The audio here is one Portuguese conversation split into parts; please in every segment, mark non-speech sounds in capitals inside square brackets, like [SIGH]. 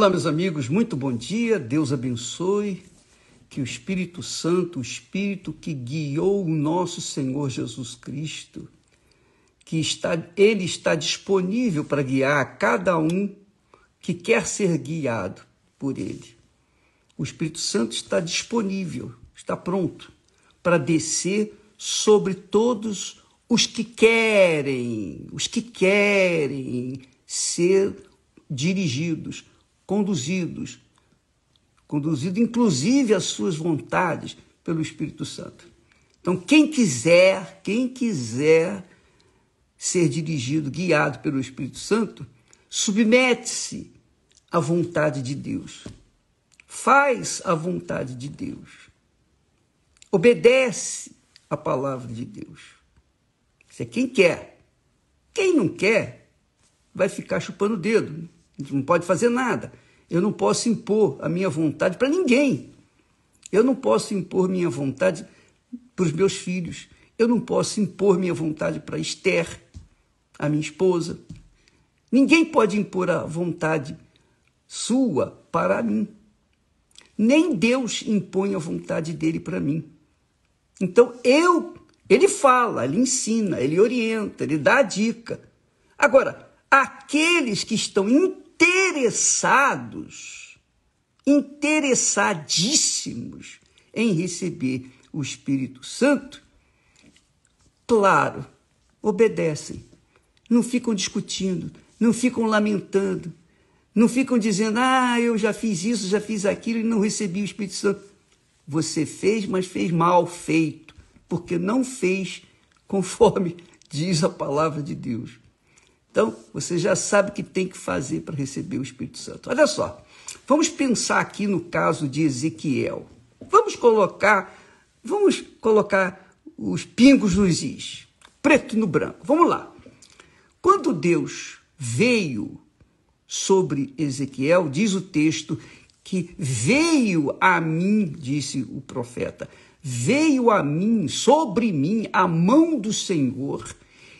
Olá, meus amigos, muito bom dia, Deus abençoe. Que o Espírito Santo, o Espírito que guiou o nosso Senhor Jesus Cristo, que está, ele está disponível para guiar a cada um que quer ser guiado por ele. O Espírito Santo está disponível, está pronto para descer sobre todos os que querem, os que querem ser dirigidos, conduzidos, conduzido inclusive às suas vontades pelo Espírito Santo. Então, quem quiser, quem quiser ser dirigido, guiado pelo Espírito Santo, submete-se à vontade de Deus. Faz a vontade de Deus. Obedece à palavra de Deus. Isso é quem quer. Quem não quer, vai ficar chupando o dedo não pode fazer nada. Eu não posso impor a minha vontade para ninguém. Eu não posso impor minha vontade para os meus filhos. Eu não posso impor minha vontade para Esther, a minha esposa. Ninguém pode impor a vontade sua para mim. Nem Deus impõe a vontade dele para mim. Então eu, ele fala, ele ensina, ele orienta, ele dá a dica. Agora, aqueles que estão interessados, interessadíssimos em receber o Espírito Santo, claro, obedecem, não ficam discutindo, não ficam lamentando, não ficam dizendo, ah, eu já fiz isso, já fiz aquilo e não recebi o Espírito Santo. Você fez, mas fez mal feito, porque não fez conforme [LAUGHS] diz a palavra de Deus. Então, você já sabe o que tem que fazer para receber o Espírito Santo. Olha só, vamos pensar aqui no caso de Ezequiel. Vamos colocar, vamos colocar os pingos nos is, preto no branco. Vamos lá. Quando Deus veio sobre Ezequiel, diz o texto que veio a mim, disse o profeta, veio a mim, sobre mim, a mão do Senhor,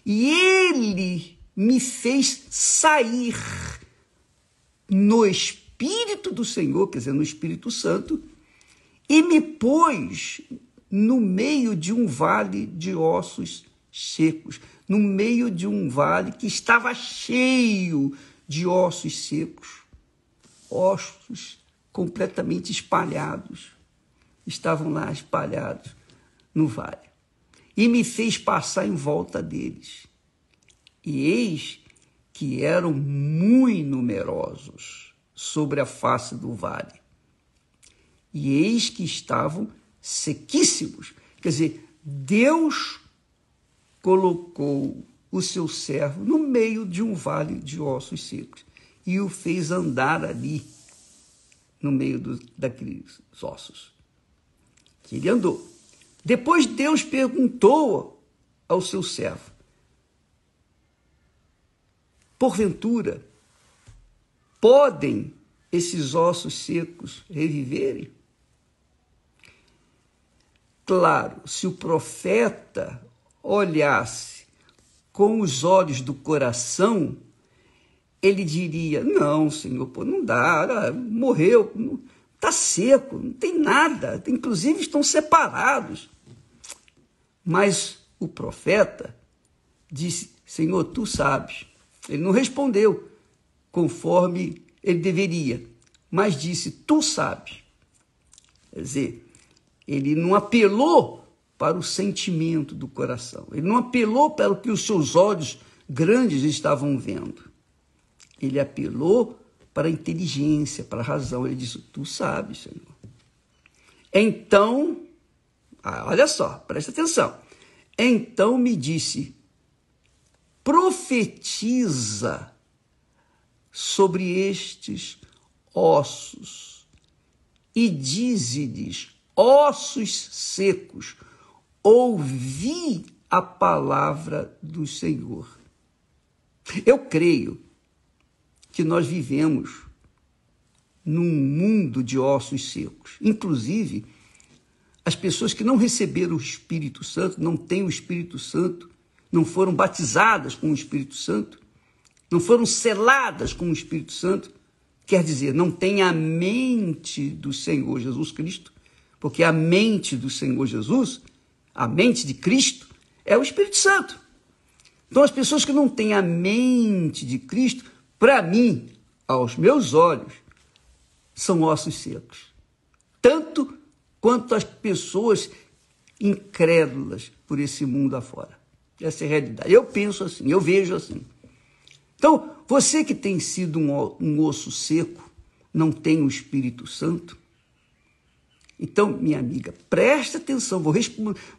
e ele me fez sair no Espírito do Senhor, quer dizer, no Espírito Santo, e me pôs no meio de um vale de ossos secos, no meio de um vale que estava cheio de ossos secos, ossos completamente espalhados, estavam lá espalhados no vale, e me fez passar em volta deles e eis que eram muito numerosos sobre a face do vale. E eis que estavam sequíssimos. Quer dizer, Deus colocou o seu servo no meio de um vale de ossos secos e o fez andar ali, no meio do, daqueles ossos. Que ele andou. Depois Deus perguntou ao seu servo: Porventura, podem esses ossos secos reviverem? Claro, se o profeta olhasse com os olhos do coração, ele diria: Não, Senhor, pô, não dá, morreu, está seco, não tem nada, inclusive estão separados. Mas o profeta disse: Senhor, tu sabes. Ele não respondeu conforme ele deveria, mas disse: Tu sabes. Quer dizer, ele não apelou para o sentimento do coração, ele não apelou para o que os seus olhos grandes estavam vendo. Ele apelou para a inteligência, para a razão. Ele disse: Tu sabes, Senhor. Então, ah, olha só, presta atenção. Então me disse: profetiza sobre estes ossos e dize-lhes, ossos secos, ouvi a palavra do Senhor. Eu creio que nós vivemos num mundo de ossos secos. Inclusive, as pessoas que não receberam o Espírito Santo, não têm o Espírito Santo, não foram batizadas com o Espírito Santo, não foram seladas com o Espírito Santo, quer dizer, não têm a mente do Senhor Jesus Cristo, porque a mente do Senhor Jesus, a mente de Cristo, é o Espírito Santo. Então, as pessoas que não têm a mente de Cristo, para mim, aos meus olhos, são ossos secos. Tanto quanto as pessoas incrédulas por esse mundo afora essa é a realidade. Eu penso assim, eu vejo assim. Então, você que tem sido um, um osso seco, não tem o Espírito Santo, então, minha amiga, presta atenção, vou,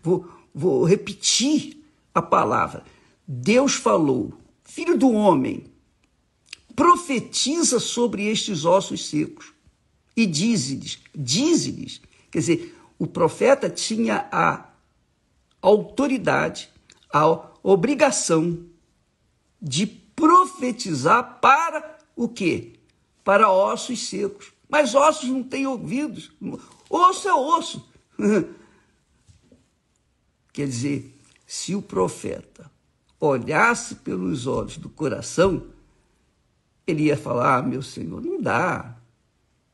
vou, vou repetir a palavra. Deus falou, filho do homem, profetiza sobre estes ossos secos e dize-lhes, dize-lhes, quer dizer, o profeta tinha a autoridade a obrigação de profetizar para o quê? Para ossos secos. Mas ossos não têm ouvidos. Osso é osso. [LAUGHS] Quer dizer, se o profeta olhasse pelos olhos do coração, ele ia falar: ah, meu senhor, não dá.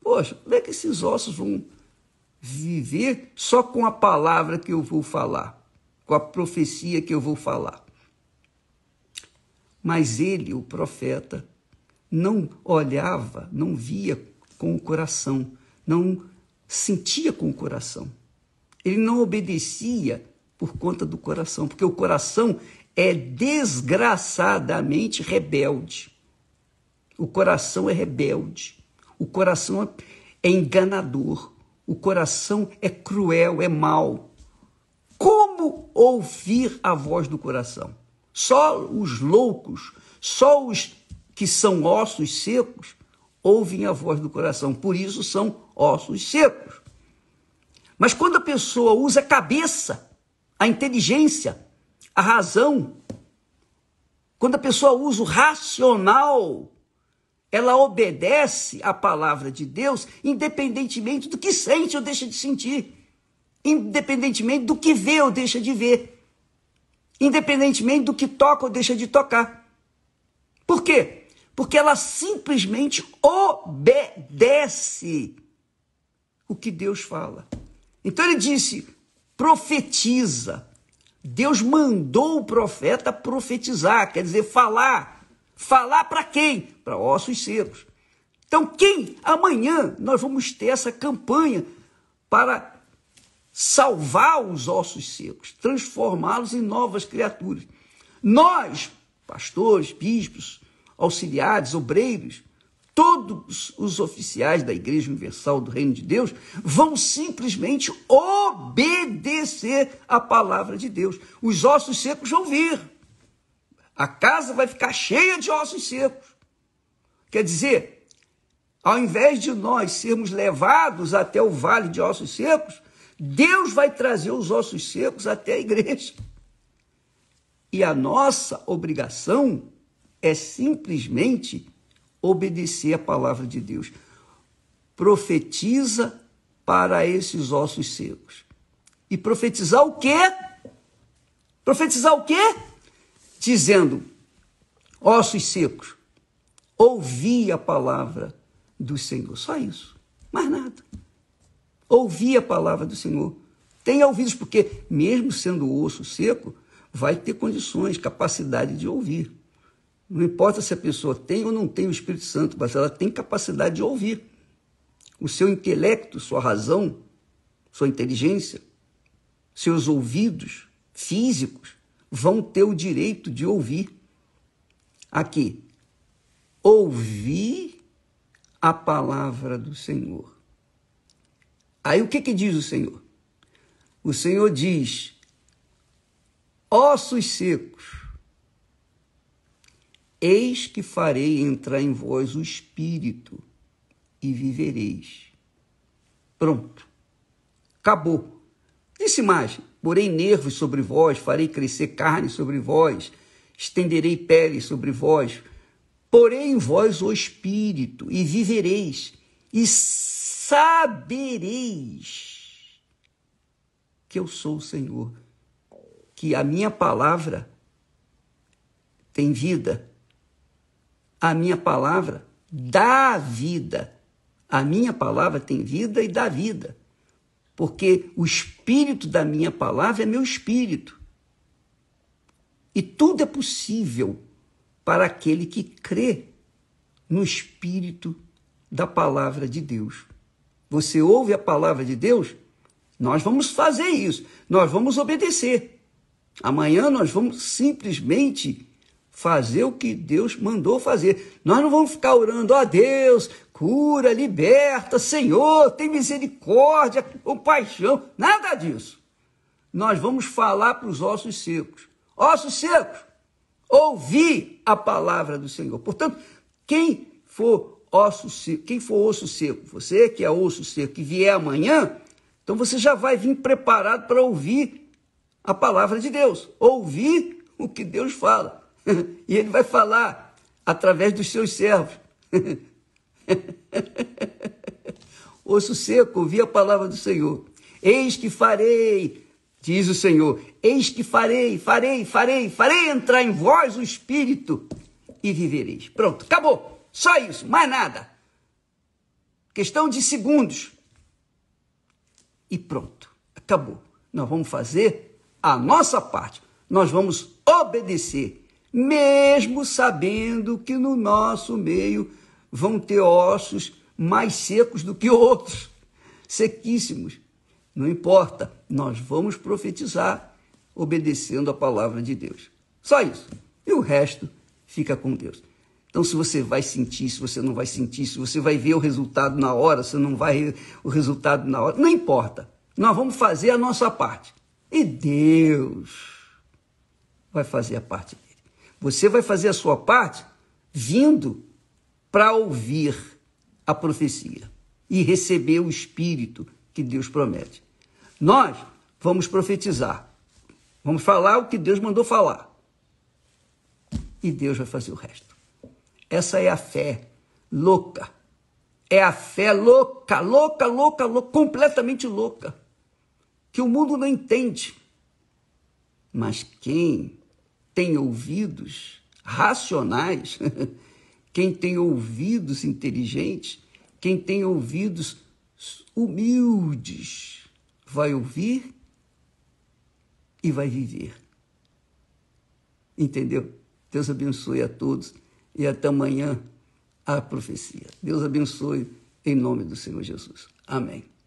Poxa, como é que esses ossos vão viver só com a palavra que eu vou falar? com a profecia que eu vou falar. Mas ele, o profeta, não olhava, não via com o coração, não sentia com o coração. Ele não obedecia por conta do coração, porque o coração é desgraçadamente rebelde. O coração é rebelde. O coração é enganador. O coração é cruel, é mau ouvir a voz do coração. Só os loucos, só os que são ossos secos, ouvem a voz do coração. Por isso são ossos secos. Mas quando a pessoa usa a cabeça, a inteligência, a razão, quando a pessoa usa o racional, ela obedece à palavra de Deus, independentemente do que sente ou deixa de sentir independentemente do que vê ou deixa de ver, independentemente do que toca ou deixa de tocar. Por quê? Porque ela simplesmente obedece o que Deus fala. Então ele disse: profetiza. Deus mandou o profeta profetizar, quer dizer, falar. Falar para quem? Para ossos secos. Então, quem amanhã nós vamos ter essa campanha para salvar os ossos secos, transformá-los em novas criaturas. Nós, pastores, bispos, auxiliares, obreiros, todos os oficiais da Igreja Universal do Reino de Deus vão simplesmente obedecer à palavra de Deus. Os ossos secos vão vir. A casa vai ficar cheia de ossos secos. Quer dizer, ao invés de nós sermos levados até o vale de ossos secos, Deus vai trazer os ossos secos até a igreja. E a nossa obrigação é simplesmente obedecer a palavra de Deus. Profetiza para esses ossos secos. E profetizar o quê? Profetizar o quê? Dizendo: ossos secos, ouvi a palavra do Senhor. Só isso, mais nada ouvir a palavra do Senhor. Tenha ouvidos, porque mesmo sendo osso seco, vai ter condições, capacidade de ouvir. Não importa se a pessoa tem ou não tem o Espírito Santo, mas ela tem capacidade de ouvir. O seu intelecto, sua razão, sua inteligência, seus ouvidos físicos vão ter o direito de ouvir. Aqui, ouvir a palavra do Senhor. Aí o que, que diz o Senhor? O Senhor diz: ossos secos, eis que farei entrar em vós o espírito e vivereis. Pronto. Acabou. Disse mais: Porém nervos sobre vós, farei crescer carne sobre vós, estenderei pele sobre vós, porém em vós o espírito e vivereis. E sabereis que eu sou o Senhor, que a minha palavra tem vida, a minha palavra dá vida, a minha palavra tem vida e dá vida, porque o espírito da minha palavra é meu espírito. E tudo é possível para aquele que crê no espírito da palavra de Deus você ouve a palavra de Deus, nós vamos fazer isso, nós vamos obedecer. Amanhã nós vamos simplesmente fazer o que Deus mandou fazer. Nós não vamos ficar orando, ó Deus, cura, liberta, Senhor, tem misericórdia, compaixão, nada disso. Nós vamos falar para os ossos secos. Ossos secos, ouvi a palavra do Senhor. Portanto, quem for osso seco, quem for osso seco, você que é osso seco, que vier amanhã, então você já vai vir preparado para ouvir a palavra de Deus, ouvir o que Deus fala. [LAUGHS] E ele vai falar através dos seus servos. [LAUGHS] Osso seco, ouvi a palavra do Senhor. Eis que farei, diz o Senhor, eis que farei, farei, farei, farei entrar em vós o Espírito e vivereis. Pronto, acabou. Só isso, mais nada. Questão de segundos. E pronto, acabou. Nós vamos fazer a nossa parte. Nós vamos obedecer, mesmo sabendo que no nosso meio vão ter ossos mais secos do que outros, sequíssimos. Não importa, nós vamos profetizar obedecendo a palavra de Deus. Só isso. E o resto fica com Deus. Então, se você vai sentir, se você não vai sentir, se você vai ver o resultado na hora, se não vai ver o resultado na hora, não importa. Nós vamos fazer a nossa parte. E Deus vai fazer a parte dele. Você vai fazer a sua parte vindo para ouvir a profecia e receber o Espírito que Deus promete. Nós vamos profetizar, vamos falar o que Deus mandou falar. E Deus vai fazer o resto. Essa é a fé louca. É a fé louca, louca, louca, louca, completamente louca, que o mundo não entende. Mas quem tem ouvidos racionais, [LAUGHS] quem tem ouvidos inteligentes, quem tem ouvidos humildes, vai ouvir e vai viver. Entendeu? Deus abençoe a todos e até amanhã a profecia. Deus abençoe em nome do Senhor Jesus. Amém.